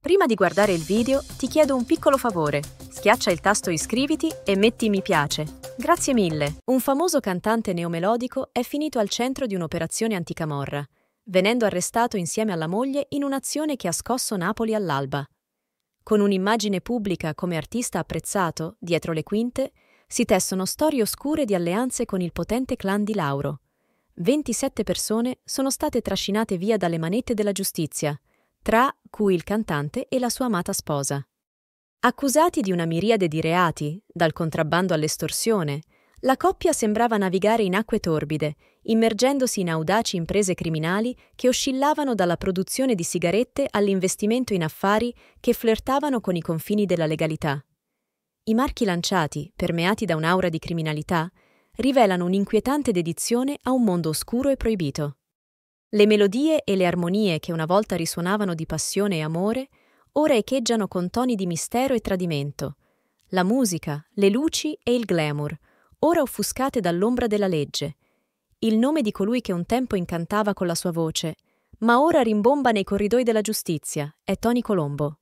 Prima di guardare il video ti chiedo un piccolo favore. Schiaccia il tasto iscriviti e metti mi piace. Grazie mille. Un famoso cantante neomelodico è finito al centro di un'operazione anticamorra, venendo arrestato insieme alla moglie in un'azione che ha scosso Napoli all'alba. Con un'immagine pubblica come artista apprezzato, dietro le quinte, si tessono storie oscure di alleanze con il potente clan di Lauro. 27 persone sono state trascinate via dalle manette della giustizia, tra cui il cantante e la sua amata sposa. Accusati di una miriade di reati, dal contrabbando all'estorsione, la coppia sembrava navigare in acque torbide, immergendosi in audaci imprese criminali che oscillavano dalla produzione di sigarette all'investimento in affari che flirtavano con i confini della legalità. I marchi lanciati, permeati da un'aura di criminalità, rivelano un'inquietante dedizione a un mondo oscuro e proibito. Le melodie e le armonie che una volta risuonavano di passione e amore, ora echeggiano con toni di mistero e tradimento. La musica, le luci e il glamour, ora offuscate dall'ombra della legge. Il nome di colui che un tempo incantava con la sua voce, ma ora rimbomba nei corridoi della giustizia, è Tony Colombo.